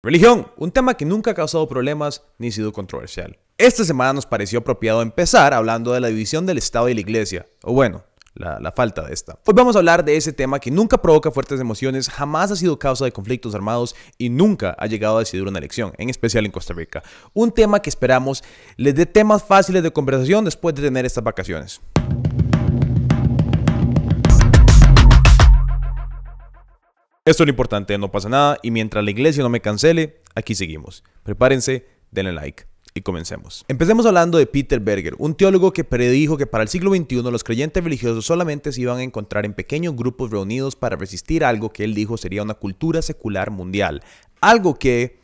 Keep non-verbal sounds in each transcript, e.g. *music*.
Religión, un tema que nunca ha causado problemas ni sido controversial. Esta semana nos pareció apropiado empezar hablando de la división del Estado y la Iglesia, o bueno, la, falta de esta. Hoy vamos a hablar de ese tema que nunca provoca fuertes emociones, jamás ha sido causa de conflictos armados y nunca ha llegado a decidir una elección, en especial en Costa Rica. Un tema que esperamos les dé temas fáciles de conversación después de tener estas vacaciones. Esto es lo importante, no pasa nada y mientras la iglesia no me cancele, aquí seguimos. Prepárense, denle like. Y comencemos. Empecemos hablando de Peter Berger, un teólogo que predijo que para el siglo XXI los creyentes religiosos solamente se iban a encontrar en pequeños grupos reunidos para resistir algo que él dijo sería una cultura secular mundial, algo que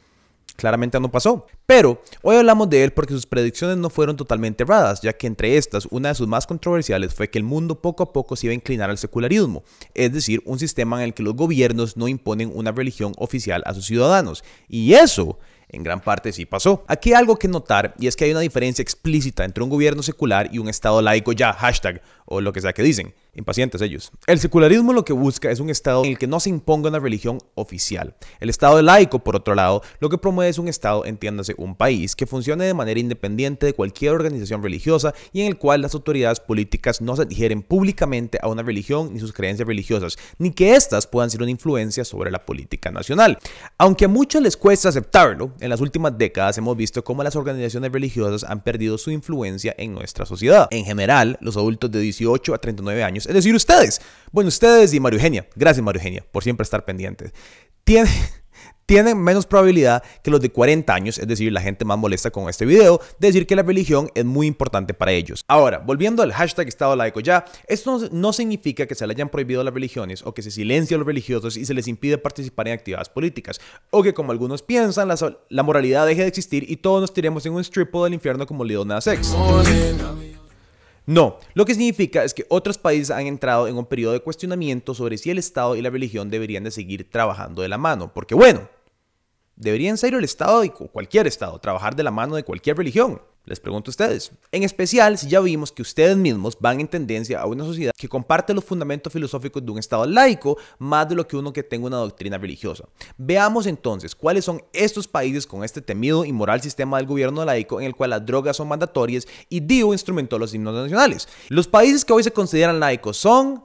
Claramente no pasó. Pero hoy hablamos de él porque sus predicciones no fueron totalmente erradas, ya que entre estas, una de sus más controversiales fue que el mundo poco a poco se iba a inclinar al secularismo, es decir, un sistema en el que los gobiernos no imponen una religión oficial a sus ciudadanos. Y eso en gran parte sí pasó. Aquí hay algo que notar y es que hay una diferencia explícita entre un gobierno secular y un Estado laico ya, hashtag, o lo que sea que dicen impacientes ellos. El secularismo lo que busca es un estado en el que no se imponga una religión oficial. El estado laico, por otro lado, lo que promueve es un estado, entiéndase, un país que funcione de manera independiente de cualquier organización religiosa y en el cual las autoridades políticas no se adhieren públicamente a una religión ni sus creencias religiosas, ni que éstas puedan ser una influencia sobre la política nacional. Aunque a muchos les cuesta aceptarlo, en las últimas décadas hemos visto cómo las organizaciones religiosas han perdido su influencia en nuestra sociedad. En general, los adultos de 18 a 39 años es decir, ustedes. Bueno, ustedes y Mario Eugenia. Gracias, Mario Eugenia, por siempre estar pendientes. Tienen, *laughs* menos probabilidad que los de 40 años, es decir, la gente más molesta con este video, decir que la religión es muy importante para ellos. Ahora, volviendo al hashtag Estado laico ya, esto no, significa que se le hayan prohibido las religiones o que se silencie a los religiosos y se les impide participar en actividades políticas, o que como algunos piensan, la, moralidad deje de existir y todos nos tiremos en un stripo del infierno como le Nada Sex. No, lo que significa es que otros países han entrado en un periodo de cuestionamiento sobre si el Estado y la religión deberían de seguir trabajando de la mano, porque bueno, deberían ser el Estado y cualquier Estado, trabajar de la mano de cualquier religión. Les pregunto a ustedes. En especial si ya vimos que ustedes mismos van en tendencia a una sociedad que comparte los fundamentos filosóficos de un Estado laico más de lo que uno que tenga una doctrina religiosa. Veamos entonces cuáles son estos países con este temido y moral sistema del gobierno laico en el cual las drogas son mandatorias y Dio instrumentó los himnos nacionales. Los países que hoy se consideran laicos son...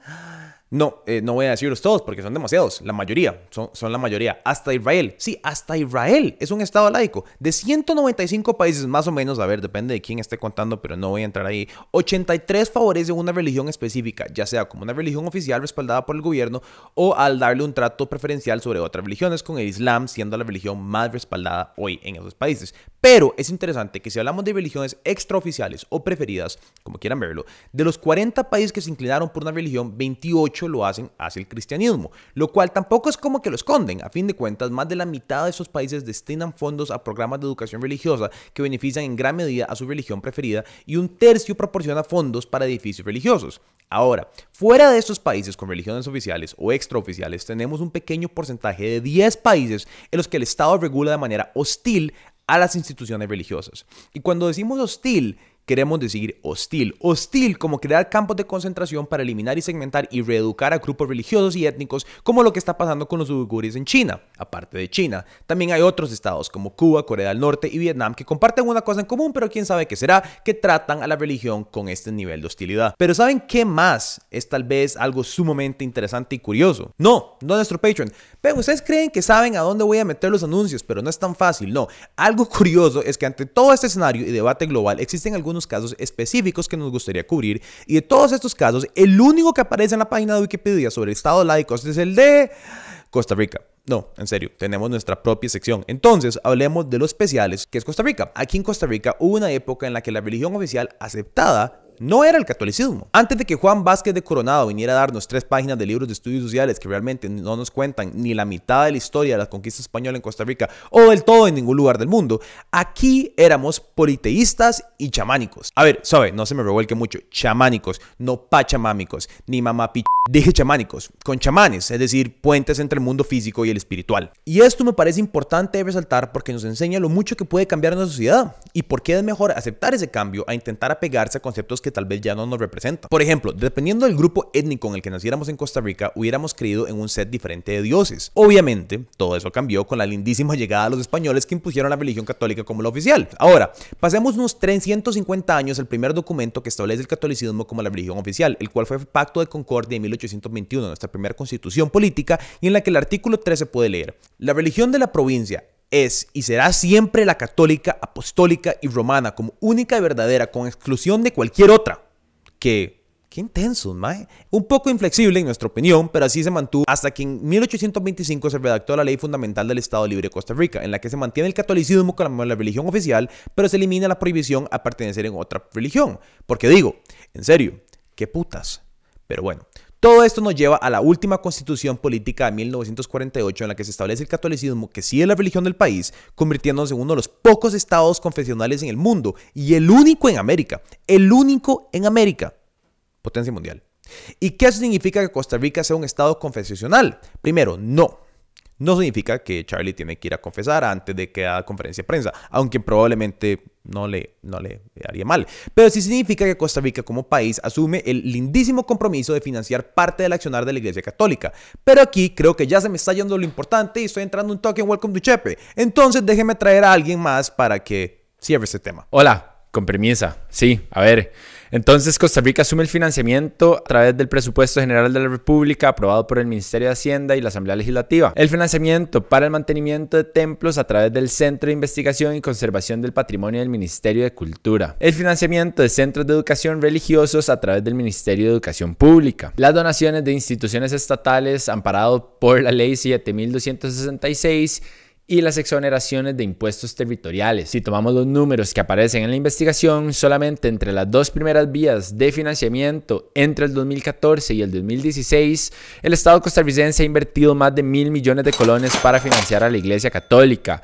No, eh, no voy a decirlos todos porque son demasiados. La mayoría, son, son, la mayoría. Hasta Israel. Sí, hasta Israel es un estado laico. De 195 países, más o menos, a ver, depende de quién esté contando, pero no voy a entrar ahí. 83 favorecen una religión específica, ya sea como una religión oficial respaldada por el gobierno o al darle un trato preferencial sobre otras religiones, con el Islam siendo la religión más respaldada hoy en esos países. Pero es interesante que si hablamos de religiones extraoficiales o preferidas, como quieran verlo, de los 40 países que se inclinaron por una religión, 28 lo hacen hacia el cristianismo, lo cual tampoco es como que lo esconden. A fin de cuentas, más de la mitad de esos países destinan fondos a programas de educación religiosa que benefician en gran medida a su religión preferida y un tercio proporciona fondos para edificios religiosos. Ahora, fuera de estos países con religiones oficiales o extraoficiales, tenemos un pequeño porcentaje de 10 países en los que el Estado regula de manera hostil a las instituciones religiosas. Y cuando decimos hostil, queremos decir hostil. Hostil como crear campos de concentración para eliminar y segmentar y reeducar a grupos religiosos y étnicos, como lo que está pasando con los uiguris en China, aparte de China. También hay otros estados como Cuba, Corea del Norte y Vietnam que comparten una cosa en común, pero quién sabe qué será, que tratan a la religión con este nivel de hostilidad. Pero ¿saben qué más? Es tal vez algo sumamente interesante y curioso. No, no nuestro Patreon. Pero ustedes creen que saben a dónde voy a meter los anuncios, pero no es tan fácil, no. Algo curioso es que ante todo este escenario y debate global existen algunos casos específicos que nos gustaría cubrir. Y de todos estos casos, el único que aparece en la página de Wikipedia sobre estados estado laicos este es el de Costa Rica. No, en serio, tenemos nuestra propia sección. Entonces, hablemos de los especiales, que es Costa Rica. Aquí en Costa Rica hubo una época en la que la religión oficial aceptada no era el catolicismo. Antes de que Juan Vázquez de Coronado viniera a darnos tres páginas de libros de estudios sociales que realmente no nos cuentan ni la mitad de la historia de la conquista española en Costa Rica o del todo en ningún lugar del mundo, aquí éramos politeístas y chamánicos. A ver, sabe, no se me revuelque mucho, chamánicos, no pachamámicos, ni mamapich. Dije chamánicos, con chamanes, es decir, puentes entre el mundo físico y el espiritual. Y esto me parece importante resaltar porque nos enseña lo mucho que puede cambiar nuestra sociedad y por qué es mejor aceptar ese cambio a intentar apegarse a conceptos que tal vez ya no nos representa. Por ejemplo, dependiendo del grupo étnico en el que naciéramos en Costa Rica, hubiéramos creído en un set diferente de dioses. Obviamente, todo eso cambió con la lindísima llegada de los españoles que impusieron la religión católica como la oficial. Ahora, pasemos unos 350 años el primer documento que establece el catolicismo como la religión oficial, el cual fue el Pacto de Concordia de 1821, nuestra primera constitución política y en la que el artículo 13 puede leer. La religión de la provincia es y será siempre la católica, apostólica y romana como única y verdadera, con exclusión de cualquier otra. Que, qué intenso, mae. Un poco inflexible en nuestra opinión, pero así se mantuvo hasta que en 1825 se redactó la Ley Fundamental del Estado Libre de Costa Rica, en la que se mantiene el catolicismo como la religión oficial, pero se elimina la prohibición a pertenecer en otra religión. Porque digo, en serio, qué putas. Pero bueno, todo esto nos lleva a la última constitución política de 1948 en la que se establece el catolicismo, que sí es la religión del país, convirtiéndose en uno de los pocos estados confesionales en el mundo y el único en América, el único en América, potencia mundial. ¿Y qué significa que Costa Rica sea un estado confesional? Primero, no. No significa que Charlie tiene que ir a confesar antes de que haga conferencia de prensa, aunque probablemente no le, no le haría mal. Pero sí significa que Costa Rica como país asume el lindísimo compromiso de financiar parte del accionar de la Iglesia Católica. Pero aquí creo que ya se me está yendo lo importante y estoy entrando un toque en Welcome to Chepe. Entonces déjeme traer a alguien más para que cierre este tema. Hola, con premisa Sí, a ver. Entonces, Costa Rica asume el financiamiento a través del presupuesto general de la República aprobado por el Ministerio de Hacienda y la Asamblea Legislativa. El financiamiento para el mantenimiento de templos a través del Centro de Investigación y Conservación del Patrimonio del Ministerio de Cultura. El financiamiento de centros de educación religiosos a través del Ministerio de Educación Pública. Las donaciones de instituciones estatales amparado por la Ley 7266 y las exoneraciones de impuestos territoriales. Si tomamos los números que aparecen en la investigación, solamente entre las dos primeras vías de financiamiento entre el 2014 y el 2016, el Estado costarricense ha invertido más de mil millones de colones para financiar a la Iglesia Católica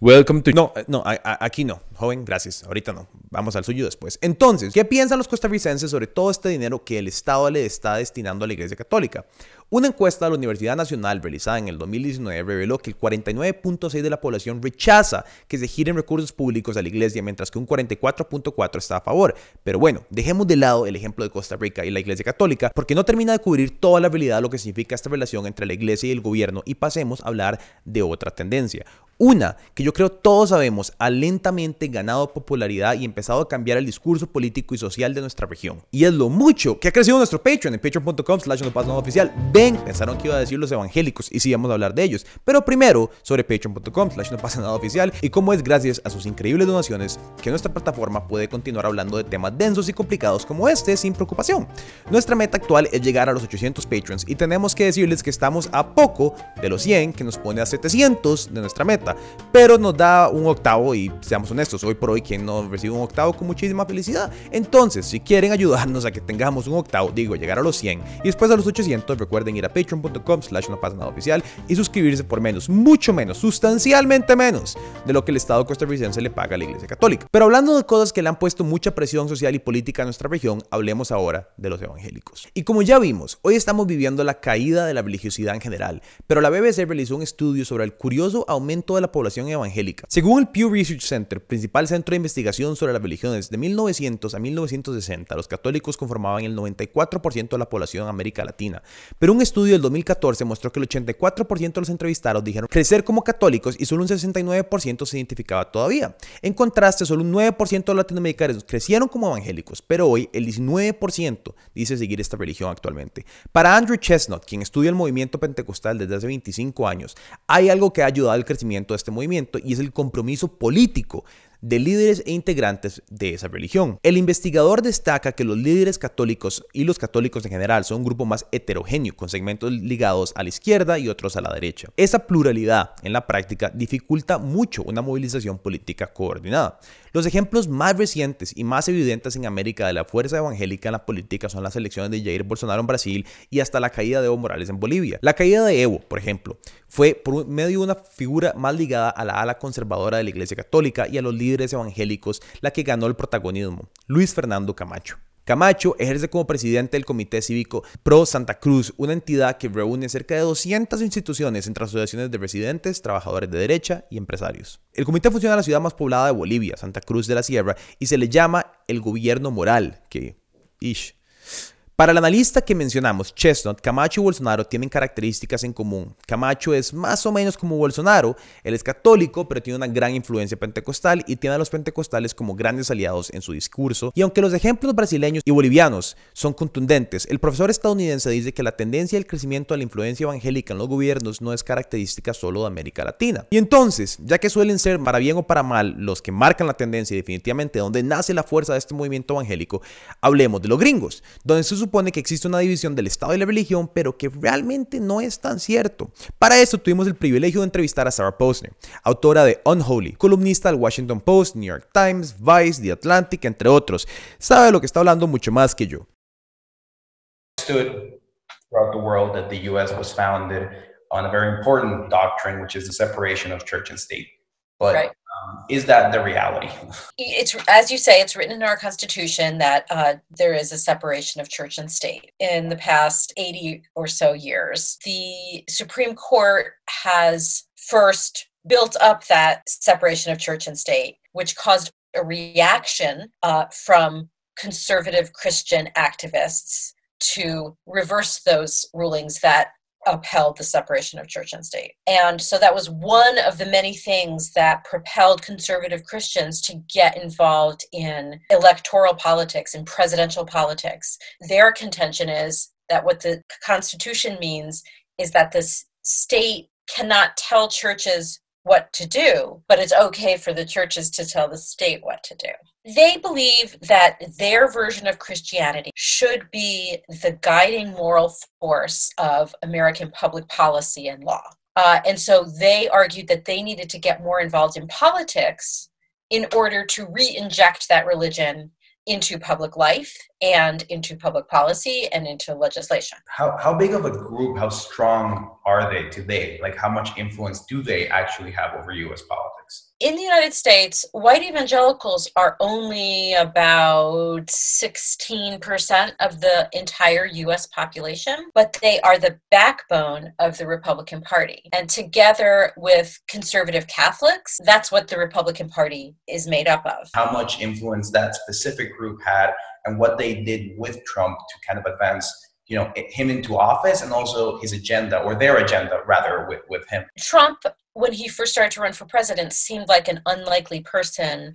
Welcome to... No, eh, no, aquí no, joven, gracias, ahorita no, vamos al suyo después. Entonces, ¿qué piensan los costarricenses sobre todo este dinero que el Estado le está destinando a la Iglesia Católica? Una encuesta de la Universidad Nacional realizada en el 2019 reveló que el 49.6 de la población rechaza que se giren recursos públicos a la iglesia, mientras que un 44.4 está a favor. Pero bueno, dejemos de lado el ejemplo de Costa Rica y la iglesia católica, porque no termina de cubrir toda la realidad de lo que significa esta relación entre la iglesia y el gobierno, y pasemos a hablar de otra tendencia. Una, que yo creo todos sabemos, ha lentamente ganado popularidad y empezado a cambiar el discurso político y social de nuestra región. Y es lo mucho que ha crecido nuestro Patreon en patreon.com slash no oficial. Ven, pensaron que iba a decir los evangélicos y sí vamos a hablar de ellos. Pero primero, sobre patreon.com slash no pasa nada oficial y cómo es gracias a sus increíbles donaciones que nuestra plataforma puede continuar hablando de temas densos y complicados como este sin preocupación. Nuestra meta actual es llegar a los 800 Patreons y tenemos que decirles que estamos a poco de los 100 que nos pone a 700 de nuestra meta. Pero nos da un octavo y seamos honestos, hoy por hoy quien no recibe un octavo con muchísima felicidad. Entonces, si quieren ayudarnos a que tengamos un octavo, digo, llegar a los 100 y después a los 800, recuerden ir a patreon.com slash no pasa nada oficial y suscribirse por menos, mucho menos, sustancialmente menos de lo que el Estado costarricense le paga a la Iglesia Católica. Pero hablando de cosas que le han puesto mucha presión social y política a nuestra región, hablemos ahora de los evangélicos. Y como ya vimos, hoy estamos viviendo la caída de la religiosidad en general, pero la BBC realizó un estudio sobre el curioso aumento de de la población evangélica. Según el Pew Research Center, principal centro de investigación sobre las religiones, de 1900 a 1960 los católicos conformaban el 94% de la población en América Latina, pero un estudio del 2014 mostró que el 84% de los entrevistados dijeron crecer como católicos y solo un 69% se identificaba todavía. En contraste, solo un 9% de los latinoamericanos crecieron como evangélicos, pero hoy el 19% dice seguir esta religión actualmente. Para Andrew Chestnut, quien estudia el movimiento pentecostal desde hace 25 años, hay algo que ha ayudado al crecimiento de este movimiento y es el compromiso político de líderes e integrantes de esa religión. El investigador destaca que los líderes católicos y los católicos en general son un grupo más heterogéneo, con segmentos ligados a la izquierda y otros a la derecha. Esa pluralidad en la práctica dificulta mucho una movilización política coordinada. Los ejemplos más recientes y más evidentes en América de la fuerza evangélica en la política son las elecciones de Jair Bolsonaro en Brasil y hasta la caída de Evo Morales en Bolivia. La caída de Evo, por ejemplo, fue por medio de una figura más ligada a la ala conservadora de la Iglesia Católica y a los líderes evangélicos la que ganó el protagonismo, Luis Fernando Camacho. Camacho ejerce como presidente del Comité Cívico Pro Santa Cruz, una entidad que reúne cerca de 200 instituciones entre asociaciones de residentes, trabajadores de derecha y empresarios. El comité funciona en la ciudad más poblada de Bolivia, Santa Cruz de la Sierra, y se le llama el gobierno moral, que... Ish. Para el analista que mencionamos, Chestnut, Camacho y Bolsonaro tienen características en común. Camacho es más o menos como Bolsonaro, él es católico, pero tiene una gran influencia pentecostal y tiene a los pentecostales como grandes aliados en su discurso. Y aunque los ejemplos brasileños y bolivianos son contundentes, el profesor estadounidense dice que la tendencia del crecimiento de la influencia evangélica en los gobiernos no es característica solo de América Latina. Y entonces, ya que suelen ser para bien o para mal los que marcan la tendencia y definitivamente donde nace la fuerza de este movimiento evangélico, hablemos de los gringos, donde se supone que existe una división del Estado y la religión, pero que realmente no es tan cierto. Para eso tuvimos el privilegio de entrevistar a Sarah Posner, autora de Unholy, columnista del Washington Post, New York Times, Vice, The Atlantic, entre otros. Sabe lo que está hablando mucho más que yo. Throughout is that the reality? It's as you say, it's written in our constitution that uh, there is a separation of church and state. In the past 80 or so years, the Supreme Court has first built up that separation of church and state, which caused a reaction uh, from conservative Christian activists to reverse those rulings that upheld the separation of church and state. And so that was one of the many things that propelled conservative Christians to get involved in electoral politics and presidential politics. Their contention is that what the Constitution means is that the state cannot tell churches what to do, but it's okay for the churches to tell the state what to do. They believe that their version of Christianity should be the guiding moral force of American public policy and law. Uh, and so they argued that they needed to get more involved in politics in order to re inject that religion into public life and into public policy and into legislation. How, how big of a group, how strong are they today? Like, how much influence do they actually have over US policy? in the United States, white evangelicals are only about 16% of the entire US population, but they are the backbone of the Republican Party. And together with conservative Catholics, that's what the Republican Party is made up of. How much influence that specific group had and what they did with Trump to kind of advance you know him into office and also his agenda or their agenda rather with, with him trump when he first started to run for president, seemed like an unlikely person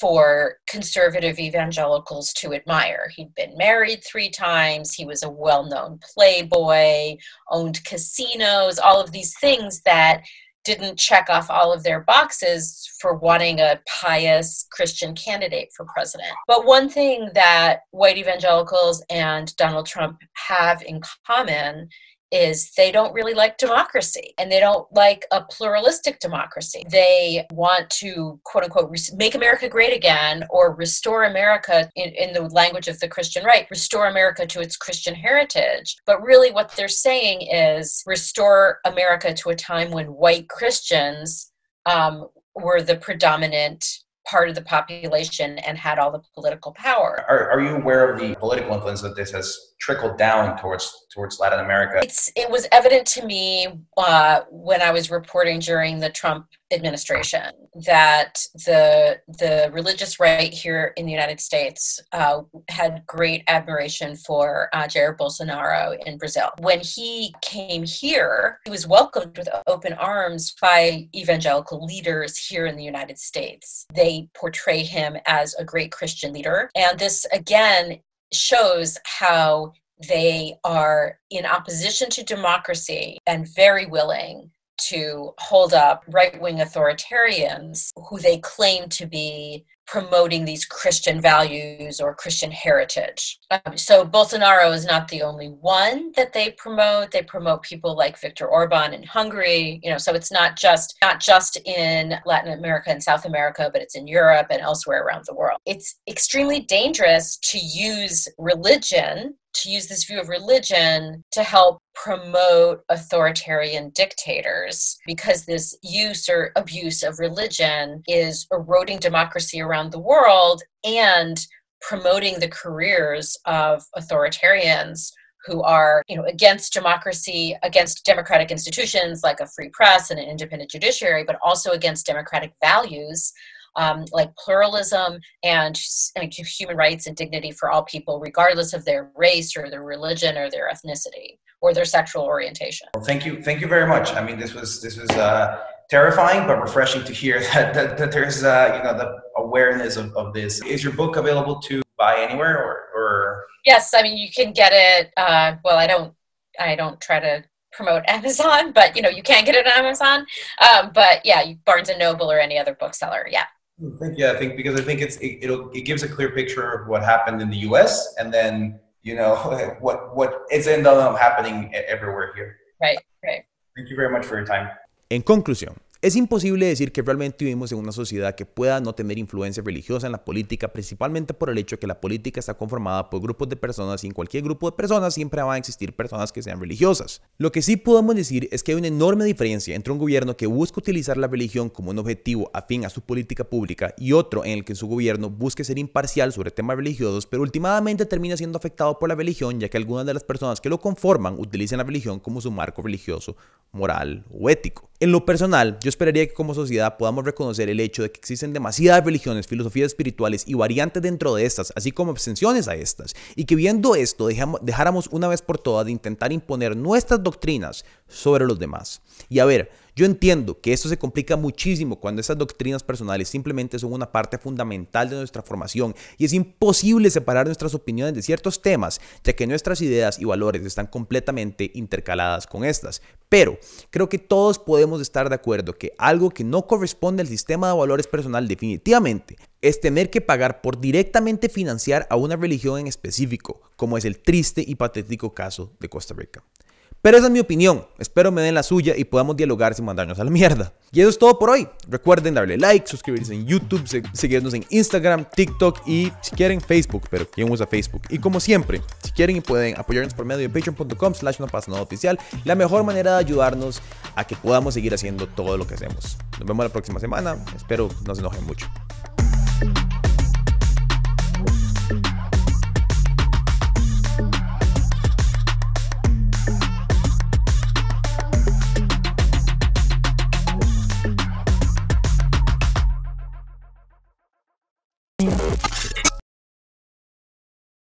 for conservative evangelicals to admire. He'd been married three times, he was a well known playboy, owned casinos, all of these things that didn't check off all of their boxes for wanting a pious Christian candidate for president. But one thing that white evangelicals and Donald Trump have in common is they don't really like democracy and they don't like a pluralistic democracy. They want to, quote unquote, make America great again or restore America, in, in the language of the Christian right, restore America to its Christian heritage. But really, what they're saying is restore America to a time when white Christians um, were the predominant part of the population and had all the political power. Are, are you aware of the political influence that this has trickled down towards towards Latin America? It's, it was evident to me uh, when I was reporting during the Trump administration that the the religious right here in the United States uh, had great admiration for uh, Jair Bolsonaro in Brazil. When he came here, he was welcomed with open arms by evangelical leaders here in the United States. They portray him as a great Christian leader, and this again shows how they are in opposition to democracy and very willing to hold up right wing authoritarians who they claim to be promoting these Christian values or Christian heritage. Um, so Bolsonaro is not the only one that they promote. They promote people like Viktor Orban in Hungary, you know, so it's not just not just in Latin America and South America, but it's in Europe and elsewhere around the world. It's extremely dangerous to use religion to use this view of religion to help promote authoritarian dictators because this use or abuse of religion is eroding democracy around the world and promoting the careers of authoritarians who are you know against democracy against democratic institutions like a free press and an independent judiciary but also against democratic values um, like pluralism and, and human rights and dignity for all people, regardless of their race or their religion or their ethnicity or their sexual orientation. Well, thank you, thank you very much. I mean, this was this was uh, terrifying but refreshing to hear *laughs* that that, that there's uh, you know the awareness of, of this. Is your book available to buy anywhere or? or... Yes, I mean you can get it. Uh, well, I don't I don't try to promote *laughs* Amazon, but you know you can get it on Amazon. Um, but yeah, Barnes and Noble or any other bookseller. Yeah. Hmm, thank you. Yeah, I think because I think it's it, it'll it gives a clear picture of what happened in the U.S. and then you know *laughs* what what is happening everywhere here. Right. Right. Thank you very much for your time. In conclusión, Es imposible decir que realmente vivimos en una sociedad que pueda no tener influencia religiosa en la política, principalmente por el hecho de que la política está conformada por grupos de personas y en cualquier grupo de personas siempre van a existir personas que sean religiosas. Lo que sí podemos decir es que hay una enorme diferencia entre un gobierno que busca utilizar la religión como un objetivo afín a su política pública y otro en el que su gobierno busque ser imparcial sobre temas religiosos, pero últimamente termina siendo afectado por la religión ya que algunas de las personas que lo conforman utilizan la religión como su marco religioso, moral o ético. En lo personal, yo esperaría que como sociedad podamos reconocer el hecho de que existen demasiadas religiones, filosofías espirituales y variantes dentro de estas, así como abstenciones a estas, y que viendo esto dejáramos una vez por todas de intentar imponer nuestras doctrinas sobre los demás. Y a ver, yo entiendo que esto se complica muchísimo cuando esas doctrinas personales simplemente son una parte fundamental de nuestra formación y es imposible separar nuestras opiniones de ciertos temas, ya que nuestras ideas y valores están completamente intercaladas con estas. Pero creo que todos podemos estar de acuerdo que algo que no corresponde al sistema de valores personal definitivamente es tener que pagar por directamente financiar a una religión en específico, como es el triste y patético caso de Costa Rica. Pero esa es mi opinión. Espero me den la suya y podamos dialogar sin mandarnos a la mierda. Y eso es todo por hoy. Recuerden darle like, suscribirse en YouTube, seguirnos en Instagram, TikTok y si quieren Facebook, pero ¿quién usa Facebook? Y como siempre, si quieren y pueden apoyarnos por medio de patreon.com slash no pasa oficial, la mejor manera de ayudarnos a que podamos seguir haciendo todo lo que hacemos. Nos vemos la próxima semana. Espero no se enojen mucho. Mm.